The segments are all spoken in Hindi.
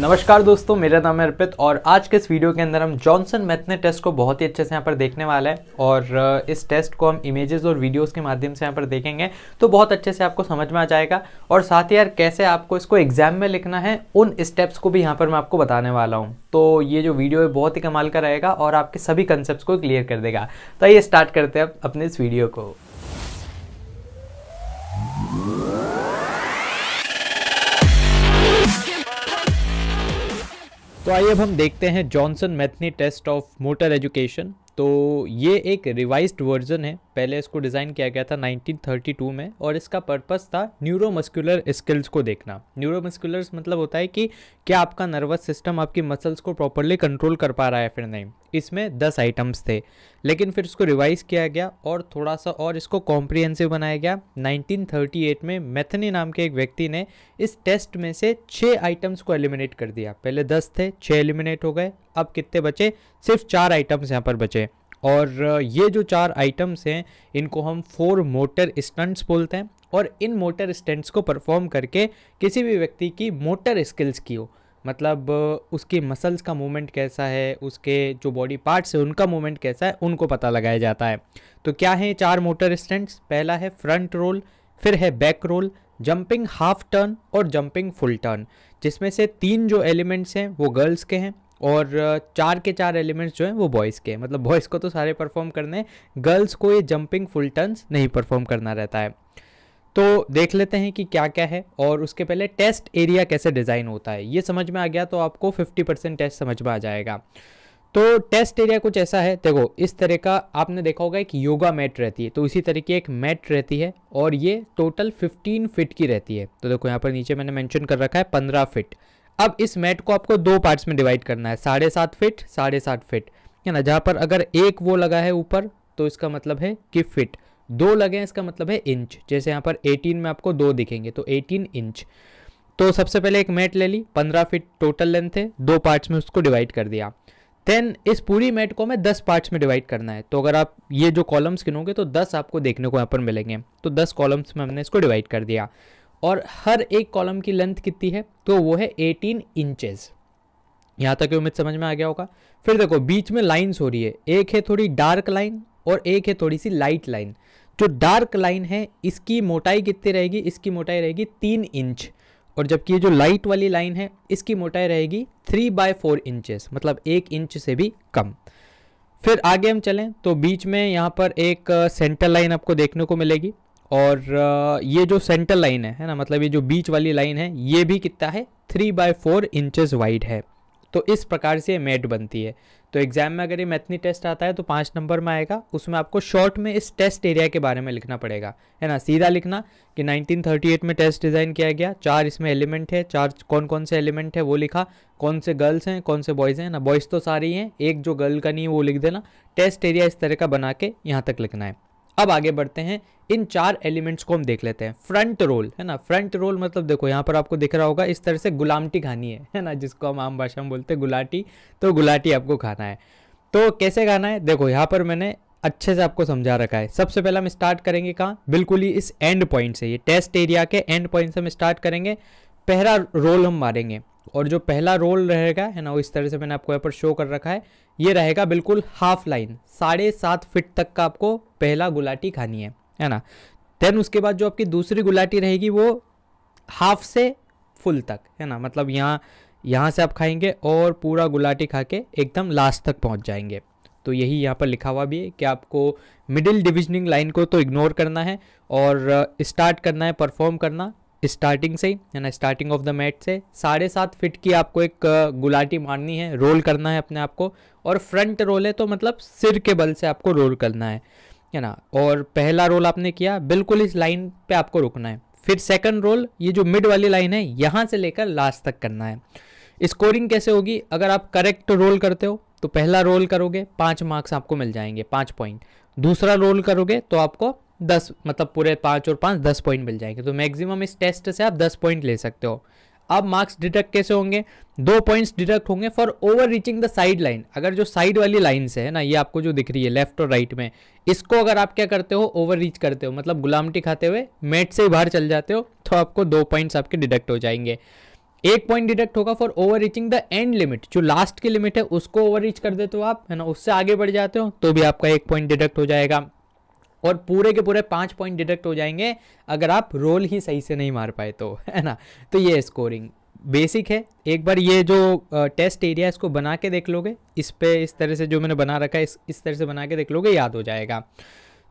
नमस्कार दोस्तों मेरा नाम है अर्पित और आज के इस वीडियो के अंदर हम जॉनसन मैथने टेस्ट को बहुत ही अच्छे से यहाँ पर देखने वाला है और इस टेस्ट को हम इमेजेस और वीडियोस के माध्यम से यहाँ पर देखेंगे तो बहुत अच्छे से आपको समझ में आ जाएगा और साथ ही यार कैसे आपको इसको एग्जाम में लिखना है उन स्टेप्स को भी यहाँ पर मैं आपको बताने वाला हूँ तो ये जो वीडियो है बहुत ही कमाल का रहेगा और आपके सभी कंसेप्ट को क्लियर कर देगा तो आइए स्टार्ट करते हैं अपने इस वीडियो को तो आइए अब हम देखते हैं Johnson Metheny test of motor education तो ये एक रिवाइज्ड वर्जन है पहले इसको डिज़ाइन किया गया था 1932 में और इसका पर्पस था न्यूरोमस्कुलर स्किल्स को देखना न्यूरोमस्कुलर मतलब होता है कि क्या आपका नर्वस सिस्टम आपकी मसल्स को प्रॉपरली कंट्रोल कर पा रहा है फिर नहीं इसमें दस आइटम्स थे लेकिन फिर इसको रिवाइज किया गया और थोड़ा सा और इसको कॉम्प्रिहेंसिव बनाया गया 1938 में मैथनी नाम के एक व्यक्ति ने इस टेस्ट में से छः आइटम्स को एलिमिनेट कर दिया पहले दस थे छः एलिमिनेट हो गए अब कितने बचे सिर्फ चार आइटम्स यहाँ पर बचे और ये जो चार आइटम्स हैं इनको हम फोर मोटर स्टंट्स बोलते हैं और इन मोटर स्टंट्स को परफॉर्म करके किसी भी व्यक्ति की मोटर स्किल्स की हो मतलब उसकी मसल्स का मूवमेंट कैसा है उसके जो बॉडी पार्ट्स हैं उनका मूवमेंट कैसा है उनको पता लगाया जाता है तो क्या है चार मोटर स्टंट्स पहला है फ्रंट रोल फिर है back roll jumping half turn और जंपिंग फुल टर्न जिसमें से तीन जो एलिमेंट्स हैं वो गर्ल्स के हैं और चार के चार एलिमेंट्स जो हैं वो बॉयज़ के मतलब बॉयज़ को तो सारे परफॉर्म करने गर्ल्स को ये जंपिंग फुल टर्न्स नहीं परफॉर्म करना रहता है तो देख लेते हैं कि क्या क्या है और उसके पहले टेस्ट एरिया कैसे डिज़ाइन होता है ये समझ में आ गया तो आपको 50 परसेंट टेस्ट समझ में आ जाएगा तो टेस्ट एरिया कुछ ऐसा है देखो इस तरह का आपने देखा होगा एक योगा मैट रहती है तो इसी तरह की एक मैट रहती है और ये टोटल 15 फिट की रहती है तो देखो यहाँ पर नीचे मैंने मेंशन कर रखा है 15 फिट अब इस मैट को आपको दो पार्ट्स में डिवाइड करना है साढ़े सात फिट साढ़े सात फिट है ना जहाँ पर अगर एक वो लगा है ऊपर तो इसका मतलब है कि फिट दो लगे हैं इसका मतलब है इंच जैसे यहाँ पर 18 में आपको दो दिखेंगे तो 18 इंच तो सबसे पहले एक मैट ले ली 15 फिट टोटल लेंथ है दो पार्ट्स में उसको डिवाइड कर दिया देन इस पूरी मैट को हमें दस पार्ट्स में डिवाइड करना है तो अगर आप ये जो कॉलम्स गिनोगे तो दस आपको देखने को यहाँ पर मिलेंगे तो दस कॉलम्स में हमने इसको डिवाइड कर दिया और हर एक कॉलम की लेंथ कितनी है तो वो है एटीन इंचेस यहाँ तक उम्मीद समझ में आ गया होगा फिर देखो बीच में लाइन्स हो रही है एक है थोड़ी डार्क लाइन और एक है थोड़ी सी लाइट लाइन जो डार्क लाइन है इसकी मोटाई कितनी रहेगी इसकी मोटाई रहेगी तीन इंच और जबकि ये जो लाइट वाली लाइन है इसकी मोटाई रहेगी थ्री बाय फोर इंचेस मतलब एक इंच से भी कम फिर आगे हम चलें तो बीच में यहाँ पर एक सेंटर लाइन आपको देखने को मिलेगी और ये जो सेंटर लाइन है है ना मतलब ये जो बीच वाली लाइन है ये भी कितना है three by four inches wide है तो इस प्रकार से मेट बनती है तो एग्ज़ाम में अगर ये मैथनी टेस्ट आता है तो पाँच नंबर में आएगा उसमें आपको शॉर्ट में इस टेस्ट एरिया के बारे में लिखना पड़ेगा है ना सीधा लिखना कि 1938 में टेस्ट डिज़ाइन किया गया चार इसमें एलिमेंट है चार कौन कौन से एलिमेंट है वो लिखा कौन से गर्ल्स हैं कौन से बॉयज़ हैं ना बॉयज़ तो सारे ही हैं एक जो गर्ल का नहीं है वो लिख देना टेस्ट एरिया इस तरह का बना के यहाँ तक लिखना है अब आगे बढ़ते हैं इन चार एलिमेंट्स को हम देख लेते हैं फ्रंट रोल है ना फ्रंट रोल मतलब देखो यहाँ पर आपको दिख रहा होगा इस तरह से गुलामटी खानी है है ना जिसको हम आम भाषा में बोलते हैं गुलाटी तो गुलाटी आपको खाना है तो कैसे खाना है देखो यहाँ पर मैंने अच्छे से आपको समझा रखा है सबसे पहले हम स्टार्ट करेंगे कहाँ बिल्कुल ही इस एंड पॉइंट से ये टेस्ट एरिया के एंड पॉइंट से हम स्टार्ट करेंगे पहला रोल हम मारेंगे और जो पहला रोल रहेगा है ना वो इस तरह से मैंने आपको यहाँ पर शो कर रखा है ये रहेगा बिल्कुल हाफ लाइन साढ़े सात फिट तक का आपको पहला गुलाटी खानी है है ना देन उसके बाद जो आपकी दूसरी गुलाटी रहेगी वो हाफ से फुल तक है ना मतलब यहाँ यहाँ से आप खाएंगे और पूरा गुलाटी खा के एकदम लास्ट तक पहुँच जाएंगे तो यही यहाँ पर लिखा हुआ भी है कि आपको मिडिल डिविजनिंग लाइन को तो इग्नोर करना है और स्टार्ट करना है परफॉर्म करना स्टार्टिंग से है ना स्टार्टिंग ऑफ द मैट से साढ़े सात फिट की आपको एक गुलाटी मारनी है रोल करना है अपने आप को और फ्रंट रोल है तो मतलब सिर के बल से आपको रोल करना है है ना और पहला रोल आपने किया बिल्कुल इस लाइन पे आपको रुकना है फिर सेकंड रोल ये जो मिड वाली लाइन है यहाँ से लेकर लास्ट तक करना है स्कोरिंग कैसे होगी अगर आप करेक्ट रोल करते हो तो पहला रोल करोगे पाँच मार्क्स आपको मिल जाएंगे पाँच पॉइंट दूसरा रोल करोगे तो आपको दस मतलब पूरे पाँच और पाँच दस पॉइंट मिल जाएंगे तो मैक्सिमम इस टेस्ट से आप दस पॉइंट ले सकते हो अब मार्क्स डिडक्ट कैसे होंगे दो पॉइंट्स डिडक्ट होंगे for over reaching the side line अगर जो साइड वाली लाइन से है ना ये आपको जो दिख रही है लेफ्ट और राइट में इसको अगर आप क्या करते हो ओवर रीच करते हो मतलब गुलामटी खाते हुए मेट से ही बाहर चल जाते हो तो आपको दो पॉइंट्स आपके डिडक्ट हो जाएंगे एक पॉइंट डिडक्ट होगा for over reaching the end limit जो लास्ट की लिमिट है उसको ओवर रीच कर देते हो आप है ना उससे आगे बढ़ जाते हो तो भी आपका एक पॉइंट डिडक्ट हो जाएगा और पूरे के पूरे पाँच पॉइंट डिडक्ट हो जाएंगे अगर आप रोल ही सही से नहीं मार पाए तो है ना तो ये स्कोरिंग बेसिक है एक बार ये जो टेस्ट एरिया इसको बना के देख लोगे इस पर इस तरह से जो मैंने बना रखा है इस, इस तरह से बना के देख लोगे याद हो जाएगा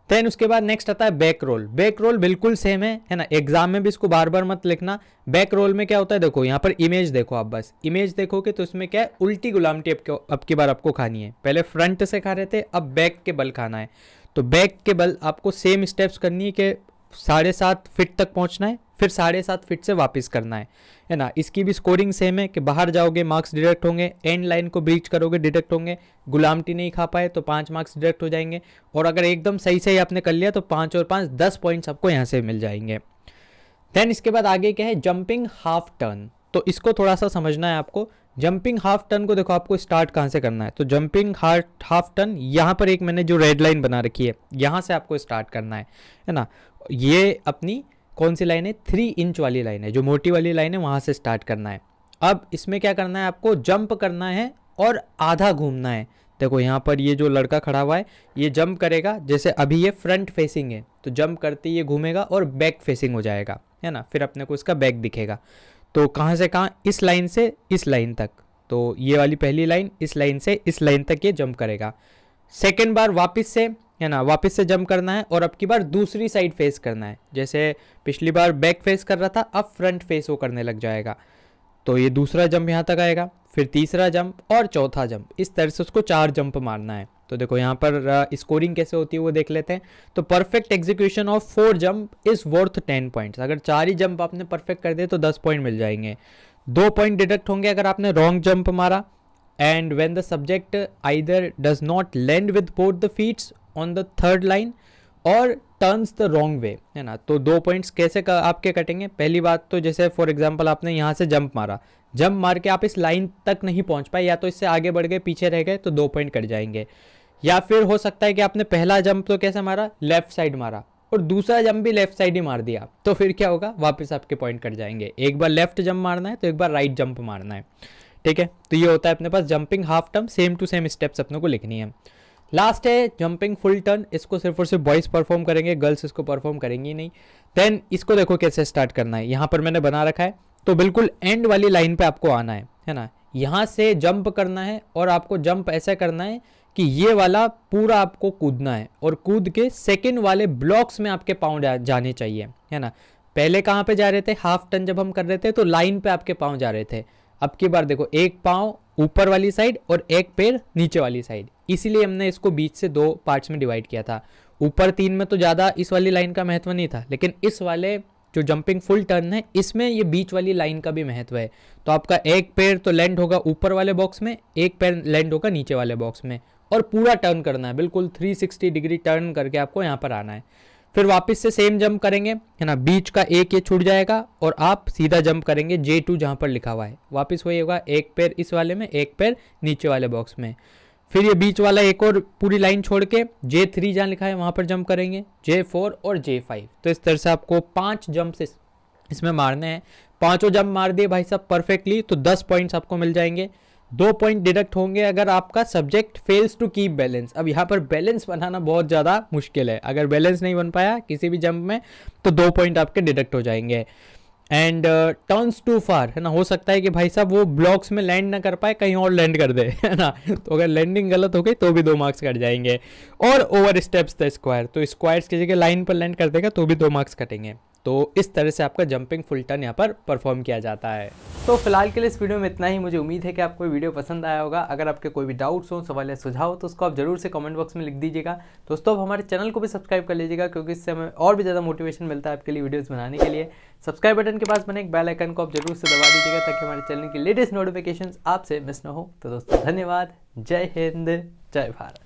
देन उसके बाद नेक्स्ट आता है बैक रोल बैक रोल बिल्कुल सेम है है ना एग्जाम में भी इसको बार बार मत लिखना बैक रोल में क्या होता है देखो यहाँ पर इमेज देखो आप बस इमेज देखोगे तो उसमें क्या है उल्टी गुलामटी अब की बार आपको खानी है पहले फ्रंट से खा रहे थे अब बैक के बल खाना है तो बैक के बल आपको सेम स्टेप्स करनी है कि साढ़े सात फिट तक पहुंचना है फिर साढ़े सात फिट से वापस करना है है ना इसकी भी स्कोरिंग सेम है कि बाहर जाओगे मार्क्स डिडक्ट होंगे एंड लाइन को ब्रीच करोगे डिडक्ट होंगे गुलाम टी नहीं खा पाए तो पाँच मार्क्स डिडक्ट हो जाएंगे और अगर एकदम सही सही आपने कर लिया तो पाँच और पाँच दस पॉइंट्स आपको यहाँ से मिल जाएंगे देन इसके बाद आगे क्या है जंपिंग हाफ टर्न तो इसको थोड़ा सा समझना है आपको जंपिंग हाफ टर्न को देखो आपको स्टार्ट कहाँ से करना है तो जंपिंग हाफ टर्न यहाँ पर एक मैंने जो रेड लाइन बना रखी है यहाँ से आपको स्टार्ट करना है है ना ये अपनी कौन सी लाइन है थ्री इंच वाली लाइन है जो मोटी वाली लाइन है वहाँ से स्टार्ट करना है अब इसमें क्या करना है आपको जंप करना है और आधा घूमना है देखो यहाँ पर ये जो लड़का खड़ा हुआ है ये जंप करेगा जैसे अभी ये फ्रंट फेसिंग है तो जंप करते ये घूमेगा और बैक फेसिंग हो जाएगा है ना फिर अपने को इसका बैक दिखेगा तो कहाँ से कहाँ इस लाइन से इस लाइन तक तो ये वाली पहली लाइन इस लाइन से इस लाइन तक ये जंप करेगा सेकेंड बार वापस से है ना वापस से जंप करना है और अब की बार दूसरी साइड फेस करना है जैसे पिछली बार बैक फेस कर रहा था अब फ्रंट फेस वो करने लग जाएगा तो ये दूसरा जंप यहाँ तक आएगा फिर तीसरा जंप और चौथा जंप इस तरह से उसको चार जंप मारना है तो देखो यहाँ पर स्कोरिंग कैसे होती है वो देख लेते हैं तो perfect execution of four jump is worth ten points अगर चार ही जंप आपने परफेक्ट कर दिए तो दस पॉइंट मिल जाएंगे दो पॉइंट डिडक्ट होंगे अगर आपने रॉन्ग जंप मारा and when the subject either does not land with both the feets on the third line और टर्नस द रोंग वे है ना तो दो पॉइंट्स कैसे का, आपके कटेंगे पहली बात तो जैसे फॉर एग्जाम्पल आपने यहाँ से जंप मारा जंप मार के आप इस लाइन तक नहीं पहुँच पाए या तो इससे आगे बढ़ गए पीछे रह गए तो दो पॉइंट कट जाएंगे या फिर हो सकता है कि आपने पहला जंप तो कैसे मारा लेफ्ट साइड मारा और दूसरा जंप भी लेफ्ट साइड ही मार दिया तो फिर क्या होगा वापस आपके पॉइंट कट जाएंगे एक बार लेफ्ट जंप मारना है तो एक बार राइट जंप मारना है ठीक है तो ये होता है अपने पास jumping half turn same to same steps अपने को लिखनी है लास्ट है जंपिंग फुल टर्न इसको सिर्फ और सिर्फ बॉयज़ परफॉर्म करेंगे गर्ल्स इसको परफॉर्म करेंगी नहीं देन इसको देखो कैसे स्टार्ट करना है यहाँ पर मैंने बना रखा है तो बिल्कुल एंड वाली लाइन पे आपको आना है है ना यहाँ से जंप करना है और आपको जंप ऐसा करना है कि ये वाला पूरा आपको कूदना है और कूद के सेकेंड वाले ब्लॉक्स में आपके पाँव जाने चाहिए है ना पहले कहाँ पे जा रहे थे हाफ टन जब हम कर रहे थे तो लाइन पे आपके पाँव जा रहे थे अब की बार देखो एक पाँव ऊपर वाली साइड और एक पैर नीचे वाली साइड इसीलिए हमने इसको बीच से दो पार्ट्स में डिवाइड किया था ऊपर तीन में तो ज़्यादा इस वाली लाइन का महत्व नहीं था लेकिन इस वाले जो जंपिंग फुल टर्न है इसमें ये बीच वाली लाइन का भी महत्व है तो आपका एक पैर तो लैंड होगा ऊपर वाले बॉक्स में एक पैर लैंड होगा नीचे वाले बॉक्स में और पूरा टर्न करना है बिल्कुल 360 डिग्री टर्न करके आपको यहाँ पर आना है फिर वापस से सेम जंप करेंगे है ना बीच का एक ये छूट जाएगा और आप सीधा जंप करेंगे जे टू जहाँ पर लिखा हुआ है वापस वही होगा एक पैर इस वाले में एक पैर नीचे वाले बॉक्स में फिर ये बीच वाला एक और पूरी लाइन छोड़ के जे थ्री जहाँ लिखा है वहाँ पर जंप करेंगे जे फोर और जे फाइव तो इस तरह से आपको पाँच जंप से इसमें मारने हैं पाँचों जंप मार दिए भाई साहब परफेक्टली तो दस पॉइंट्स आपको मिल जाएंगे दो पॉइंट डिडक्ट होंगे अगर आपका subject fails to keep balance अब यहाँ पर बैलेंस बनाना बहुत ज़्यादा मुश्किल है अगर बैलेंस नहीं बन पाया किसी भी जंप में तो दो पॉइंट आपके डिडक्ट हो जाएंगे एंड टर्न्स टू फार है ना हो सकता है कि भाई साहब वो ब्लॉक्स में लैंड ना कर पाए कहीं और लैंड कर दे है ना तो अगर लैंडिंग गलत हो गई तो भी दो मार्क्स कट जाएंगे और ओवर स्टेप्स द स्क्वायर तो स्क्वायर्स की जगह लाइन पर लैंड कर देगा तो भी दो मार्क्स कटेंगे तो इस तरह से आपका जंपिंग फुल टर्न यहाँ पर परफॉर्म किया जाता है तो फिलहाल के लिए इस वीडियो में इतना ही मुझे उम्मीद है कि आपको वीडियो पसंद आया होगा अगर आपके कोई भी डाउट्स हो सवाल या सुझाव तो उसको आप जरूर से कमेंट बॉक्स में लिख दीजिएगा दोस्तों आप हमारे चैनल को भी सब्सक्राइब कर लीजिएगा क्योंकि इससे हमें और भी ज़्यादा मोटिवेशन मिलता है आपके लिए वीडियोज़ बनाने के लिए सब्सक्राइब बटन के पास बने एक बेल आइकन को आप जरूर से दबा दीजिएगा ताकि हमारे चैनल की लेटेस्ट नोटिफिकेशन आपसे मिस ना हो तो दोस्तों धन्यवाद जय हिंद जय भारत